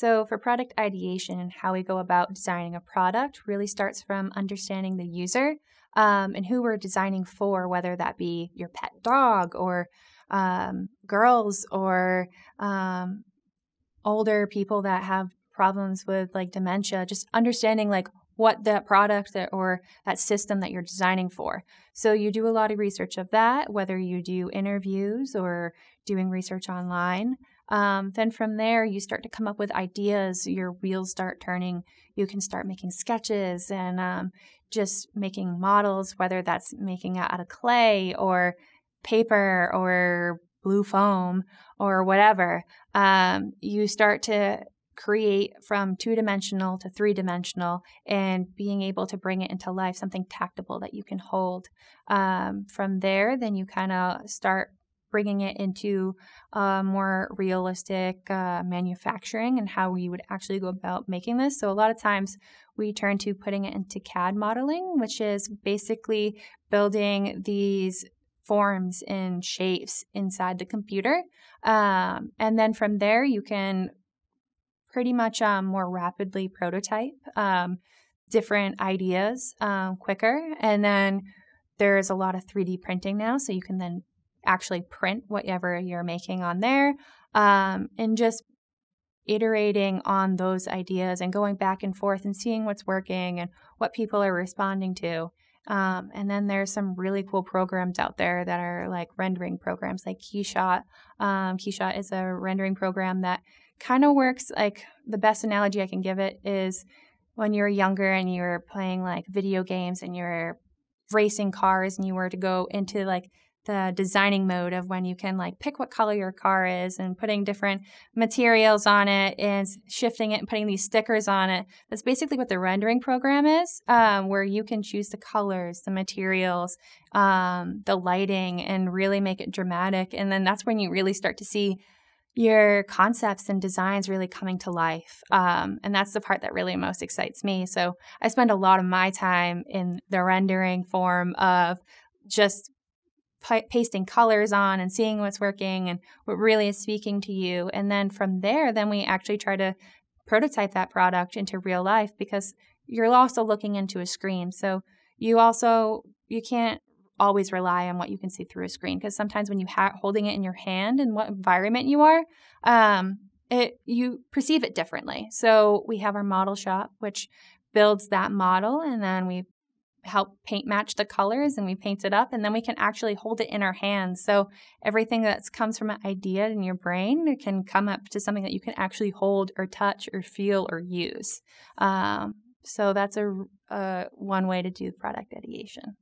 So, for product ideation and how we go about designing a product, really starts from understanding the user um, and who we're designing for, whether that be your pet dog or um, girls or um, older people that have problems with like dementia, just understanding like what that product that, or that system that you're designing for. So you do a lot of research of that, whether you do interviews or doing research online. Um, then from there, you start to come up with ideas, your wheels start turning. You can start making sketches and um, just making models, whether that's making it out of clay or paper or blue foam or whatever. Um, you start to create from two dimensional to three dimensional and being able to bring it into life, something tactile that you can hold. Um, from there, then you kind of start bringing it into uh, more realistic uh, manufacturing and how we would actually go about making this. So, a lot of times we turn to putting it into CAD modeling, which is basically building these forms and shapes inside the computer. Um, and then from there, you can pretty much um, more rapidly prototype um, different ideas um, quicker. And then there is a lot of 3D printing now, so you can then actually print whatever you're making on there um, and just iterating on those ideas and going back and forth and seeing what's working and what people are responding to. Um, and then there's some really cool programs out there that are like rendering programs like Keyshot. Um, Keyshot is a rendering program that kind of works like the best analogy I can give it is when you were younger and you were playing like video games and you were racing cars and you were to go into like the designing mode of when you can like pick what color your car is and putting different materials on it and shifting it and putting these stickers on it. That's basically what the rendering program is, um, where you can choose the colors, the materials, um, the lighting, and really make it dramatic. And then that's when you really start to see your concepts and designs really coming to life. Um, and that's the part that really most excites me. So I spend a lot of my time in the rendering form of just p- pasting colors on and seeing what's working and what really is speaking to you. And then from there, then we actually try to prototype that product into real life because you're also looking into a screen. So you also you can't always rely on what you can see through a screen because sometimes when you ha- holding it in your hand and what environment you are um, it you perceive it differently so we have our model shop which builds that model and then we help paint match the colors and we paint it up and then we can actually hold it in our hands so everything that comes from an idea in your brain can come up to something that you can actually hold or touch or feel or use um, so that's a, a uh, one way to do product ideation